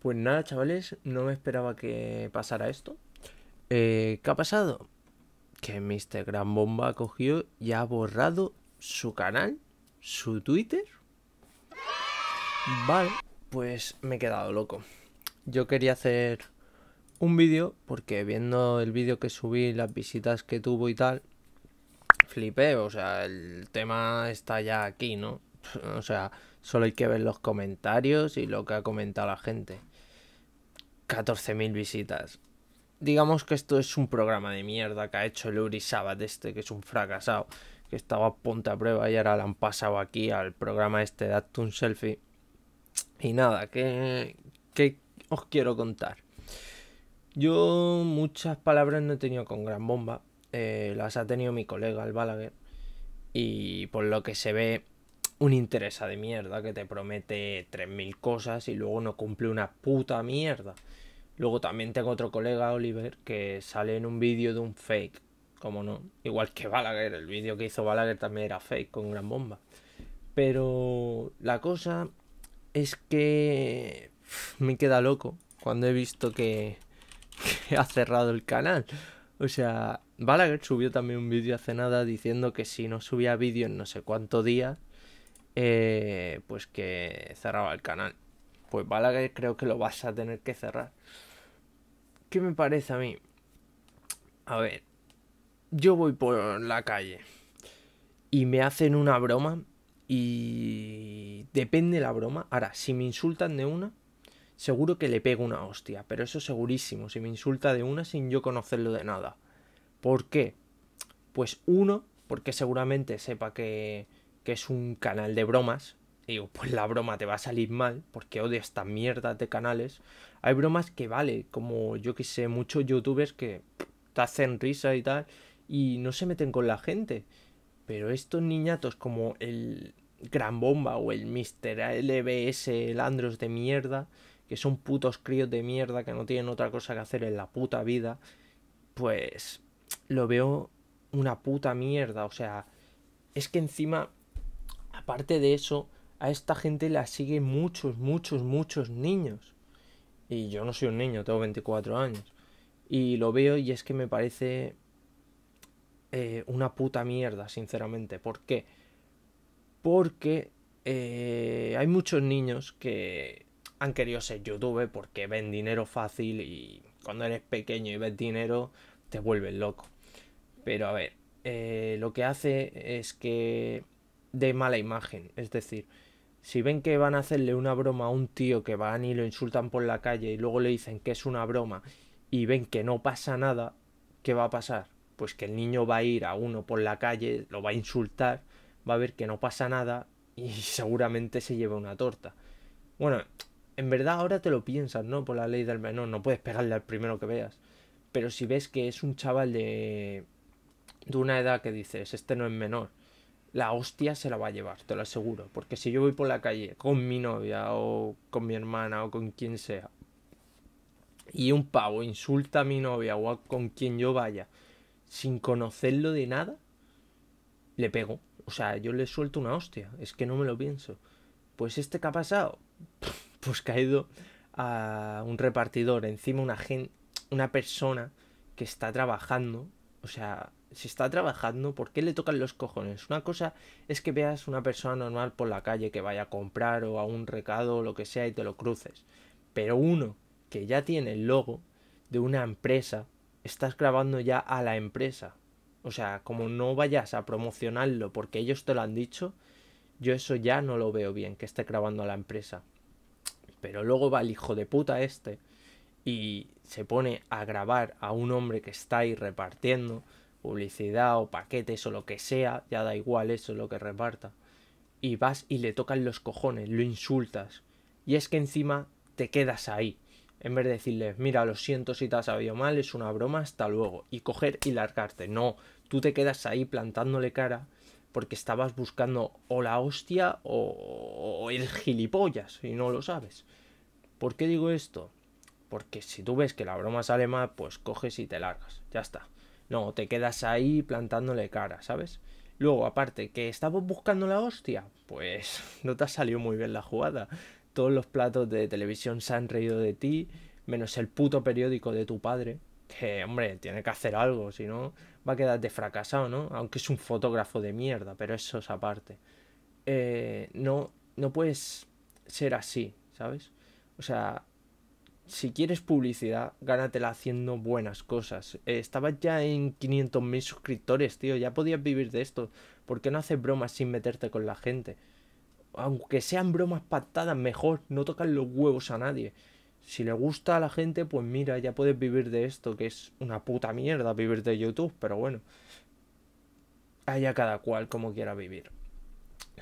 Pues nada, chavales, no me esperaba que pasara esto. Eh, ¿Qué ha pasado? Que Mr. Gran Bomba cogió y ha borrado su canal, su Twitter. Vale, pues me he quedado loco. Yo quería hacer un vídeo porque viendo el vídeo que subí, las visitas que tuvo y tal, flipé. O sea, el tema está ya aquí, ¿no? O sea, solo hay que ver los comentarios y lo que ha comentado la gente. 14.000 visitas. Digamos que esto es un programa de mierda que ha hecho el Uri Sabat este, que es un fracasado, que estaba a punta prueba y ahora lo han pasado aquí al programa este de Selfie. Y nada, ¿qué os quiero contar? Yo muchas palabras no he tenido con gran bomba, eh, las ha tenido mi colega, el Balaguer, y por lo que se ve un interesa de mierda que te promete 3.000 cosas y luego no cumple una puta mierda. Luego también tengo otro colega, Oliver, que sale en un vídeo de un fake. Como no, igual que Balaguer, el vídeo que hizo Balaguer también era fake con gran bomba. Pero la cosa es que me queda loco cuando he visto que, que ha cerrado el canal. O sea, Balaguer subió también un vídeo hace nada diciendo que si no subía vídeo en no sé cuánto día eh, pues que cerraba el canal. Pues vale, creo que lo vas a tener que cerrar. ¿Qué me parece a mí? A ver, yo voy por la calle y me hacen una broma y depende la broma. Ahora, si me insultan de una, seguro que le pego una hostia, pero eso segurísimo, si me insulta de una sin yo conocerlo de nada. ¿Por qué? Pues uno, porque seguramente sepa que que es un canal de bromas, y digo, pues la broma te va a salir mal, porque odio estas mierda de canales. Hay bromas que vale, como yo que sé, muchos youtubers que te hacen risa y tal, y no se meten con la gente. Pero estos niñatos como el Gran Bomba o el Mr. LBS, el Andros de mierda, que son putos críos de mierda que no tienen otra cosa que hacer en la puta vida, pues lo veo una puta mierda. O sea, es que encima Aparte de eso, a esta gente la siguen muchos, muchos, muchos niños. Y yo no soy un niño, tengo 24 años. Y lo veo y es que me parece eh, una puta mierda, sinceramente. ¿Por qué? Porque eh, hay muchos niños que han querido ser youtuber porque ven dinero fácil y cuando eres pequeño y ves dinero te vuelves loco. Pero a ver, eh, lo que hace es que de mala imagen. Es decir, si ven que van a hacerle una broma a un tío que van y lo insultan por la calle y luego le dicen que es una broma y ven que no pasa nada, ¿qué va a pasar? Pues que el niño va a ir a uno por la calle, lo va a insultar, va a ver que no pasa nada y seguramente se lleva una torta. Bueno, en verdad ahora te lo piensas, ¿no? Por la ley del menor, no puedes pegarle al primero que veas. Pero si ves que es un chaval de, de una edad que dices, este no es menor, la hostia se la va a llevar, te lo aseguro. Porque si yo voy por la calle con mi novia o con mi hermana o con quien sea, y un pavo insulta a mi novia o a con quien yo vaya, sin conocerlo de nada, le pego. O sea, yo le suelto una hostia, es que no me lo pienso. Pues este que ha pasado, pues caído a un repartidor, encima una, gen una persona que está trabajando, o sea, si está trabajando, ¿por qué le tocan los cojones? Una cosa es que veas una persona normal por la calle que vaya a comprar o a un recado o lo que sea y te lo cruces. Pero uno que ya tiene el logo de una empresa, estás grabando ya a la empresa. O sea, como no vayas a promocionarlo porque ellos te lo han dicho, yo eso ya no lo veo bien, que esté grabando a la empresa. Pero luego va el hijo de puta este y se pone a grabar a un hombre que está ahí repartiendo publicidad o paquetes o lo que sea, ya da igual eso lo que reparta. Y vas y le tocan los cojones, lo insultas. Y es que encima te quedas ahí. En vez de decirle, mira, lo siento si te has sabido mal, es una broma, hasta luego. Y coger y largarte. No, tú te quedas ahí plantándole cara porque estabas buscando o la hostia o, o el gilipollas y no lo sabes. ¿Por qué digo esto? Porque si tú ves que la broma sale mal, pues coges y te largas. Ya está. No, te quedas ahí plantándole cara, ¿sabes? Luego, aparte, que estabas buscando la hostia, pues no te ha salido muy bien la jugada. Todos los platos de televisión se han reído de ti, menos el puto periódico de tu padre. Que, hombre, tiene que hacer algo, si no, va a quedarte fracasado, ¿no? Aunque es un fotógrafo de mierda, pero eso es aparte. Eh, no, no puedes ser así, ¿sabes? O sea, si quieres publicidad, gánatela haciendo buenas cosas. Eh, estabas ya en 500.000 suscriptores, tío. Ya podías vivir de esto. ¿Por qué no haces bromas sin meterte con la gente? Aunque sean bromas pactadas, mejor. No tocan los huevos a nadie. Si le gusta a la gente, pues mira, ya puedes vivir de esto, que es una puta mierda vivir de YouTube, pero bueno. Haya cada cual como quiera vivir.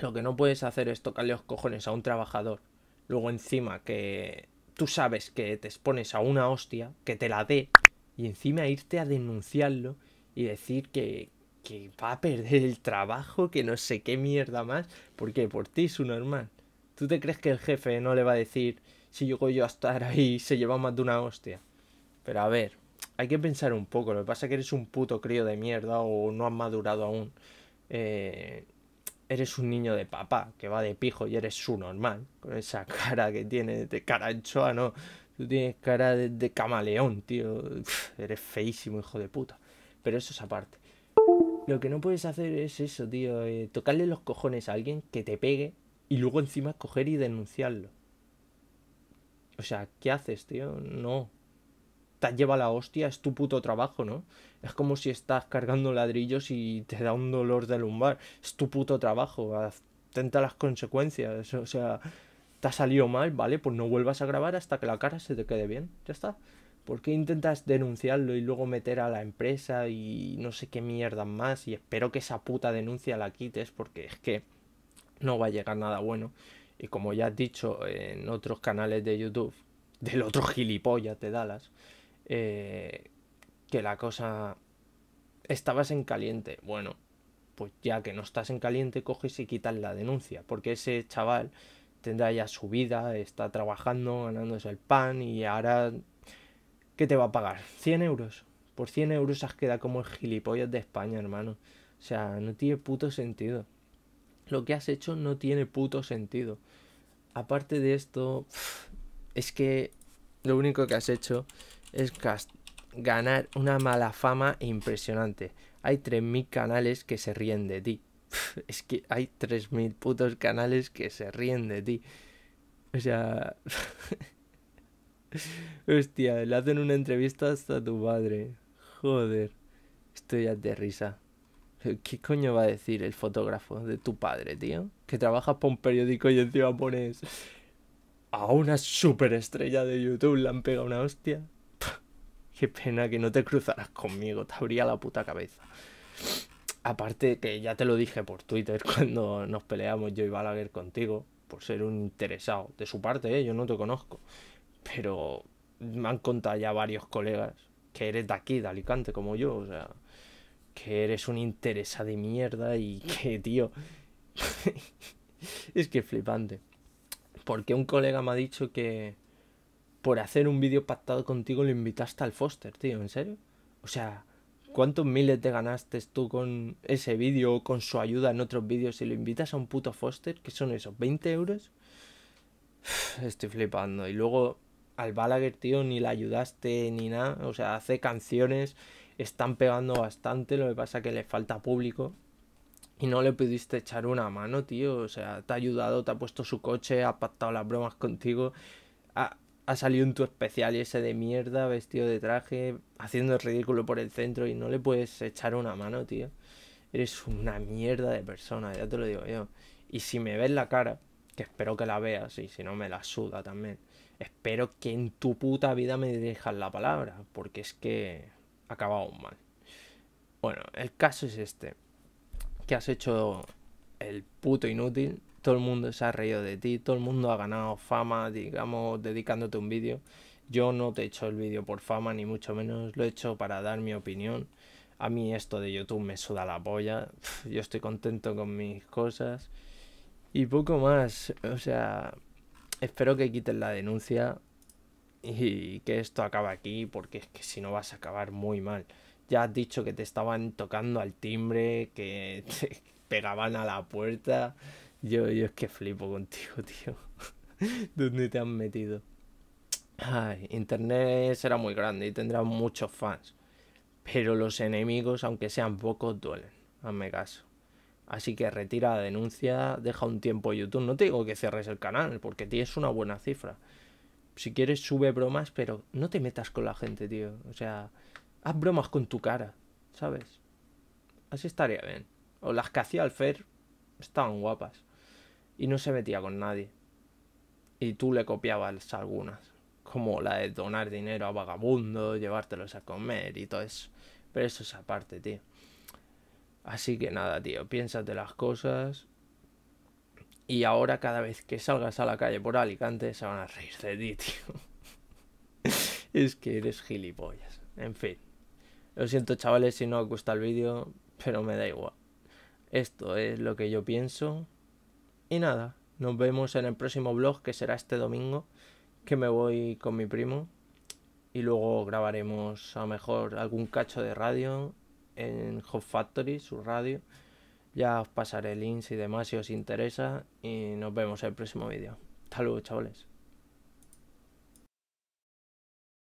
Lo que no puedes hacer es tocarle los cojones a un trabajador. Luego encima que tú sabes que te expones a una hostia, que te la dé, y encima irte a denunciarlo y decir que, que va a perder el trabajo, que no sé qué mierda más, porque por ti es un normal. ¿Tú te crees que el jefe no le va a decir si llego yo a estar ahí se lleva más de una hostia? Pero a ver, hay que pensar un poco. Lo que pasa es que eres un puto crío de mierda o no has madurado aún. Eh, eres un niño de papá, que va de pijo y eres su normal, con esa cara que tiene de cara anchoa, no. Tú tienes cara de, camaleón, tío. eres feísimo, hijo de puta. Pero eso es aparte. Lo que no puedes hacer es eso, tío. Eh, tocarle los cojones a alguien que te pegue y luego encima coger y denunciarlo. O sea, ¿qué haces, tío? No. Lleva la hostia, es tu puto trabajo, ¿no? Es como si estás cargando ladrillos y te da un dolor de lumbar, es tu puto trabajo, atenta las consecuencias, o sea, te ha salido mal, ¿vale? Pues no vuelvas a grabar hasta que la cara se te quede bien, ya está. ¿Por qué intentas denunciarlo y luego meter a la empresa y no sé qué mierda más? Y espero que esa puta denuncia la quites porque es que no va a llegar nada bueno. Y como ya has dicho en otros canales de YouTube, del otro gilipollas te Dallas, eh, que la cosa estabas en caliente. Bueno, pues ya que no estás en caliente, coges y quitas la denuncia, porque ese chaval tendrá ya su vida, está trabajando, ganándose el pan y ahora, ¿qué te va a pagar? ¿100 euros? Por 100 euros has quedado como el gilipollas de España, hermano. O sea, no tiene puto sentido. Lo que has hecho no tiene puto sentido. Aparte de esto, es que lo único que has hecho es ganar una mala fama impresionante. Hay 3.000 canales que se ríen de ti. Es que hay 3.000 putos canales que se ríen de ti. O sea... Hostia, le hacen una entrevista hasta tu padre. Joder. estoy ya de risa. ¿Qué coño va a decir el fotógrafo de tu padre, tío? Que trabajas para un periódico y encima pones a una superestrella de YouTube, le han pegado una hostia. Qué pena que no te cruzaras conmigo, te abría la puta cabeza. Aparte que ya te lo dije por Twitter cuando nos peleamos yo y Balaguer contigo, por ser un interesado. De su parte, ¿eh? yo no te conozco. Pero me han contado ya varios colegas que eres de aquí, de Alicante, como yo. O sea, que eres un interesado de mierda y que, tío... es que flipante. Porque un colega me ha dicho que por hacer un vídeo pactado contigo lo invitaste al Foster, tío, ¿en serio? O sea, ¿cuántos miles te ganaste tú con ese vídeo o con su ayuda en otros vídeos y lo invitas a un puto Foster? ¿Qué son esos? ¿20 euros? Estoy flipando. Y luego al Balaguer, tío, ni le ayudaste ni nada. O sea, hace canciones, están pegando bastante, lo que pasa es que le falta público. Y no le pudiste echar una mano, tío. O sea, te ha ayudado, te ha puesto su coche, ha pactado las bromas contigo ha salido en tu especial ese de mierda, vestido de traje, haciendo el ridículo por el centro y no le puedes echar una mano, tío. Eres una mierda de persona, ya te lo digo yo. Y si me ves la cara, que espero que la veas y si no me la suda también, espero que en tu puta vida me dirijas la palabra, porque es que acaba acabamos mal. Bueno, el caso es este. Que has hecho el puto inútil todo el mundo se ha reído de ti, todo el mundo ha ganado fama, digamos, dedicándote un vídeo. Yo no te he hecho el vídeo por fama, ni mucho menos, lo he hecho para dar mi opinión. A mí esto de YouTube me suda la polla, yo estoy contento con mis cosas. Y poco más, o sea, espero que quiten la denuncia y que esto acabe aquí, porque es que si no vas a acabar muy mal. Ya has dicho que te estaban tocando al timbre, que te pegaban a la puerta. Yo, yo es que flipo contigo, tío. ¿Dónde te han metido? Ay, Internet será muy grande y tendrá muchos fans. Pero los enemigos, aunque sean pocos, duelen. Hazme caso. Así que retira la denuncia, deja un tiempo YouTube. No te digo que cierres el canal, porque tienes una buena cifra. Si quieres, sube bromas, pero no te metas con la gente, tío. O sea, haz bromas con tu cara, ¿sabes? Así estaría bien. O las que hacía Fer estaban guapas y no se metía con nadie. Y tú le copiabas algunas, como la de donar dinero a vagabundos, llevártelos a comer y todo eso. Pero eso es aparte, tío. Así que nada, tío, piénsate las cosas. Y ahora cada vez que salgas a la calle por Alicante se van a reír de ti, tío. es que eres gilipollas. En fin. Lo siento, chavales, si no os gusta el vídeo, pero me da igual. Esto es lo que yo pienso y nada, nos vemos en el próximo vlog que será este domingo, que me voy con mi primo. Y luego grabaremos a lo mejor algún cacho de radio en Hot Factory, su radio. Ya os pasaré links y demás si os interesa. Y nos vemos en el próximo vídeo. Hasta luego, chavales.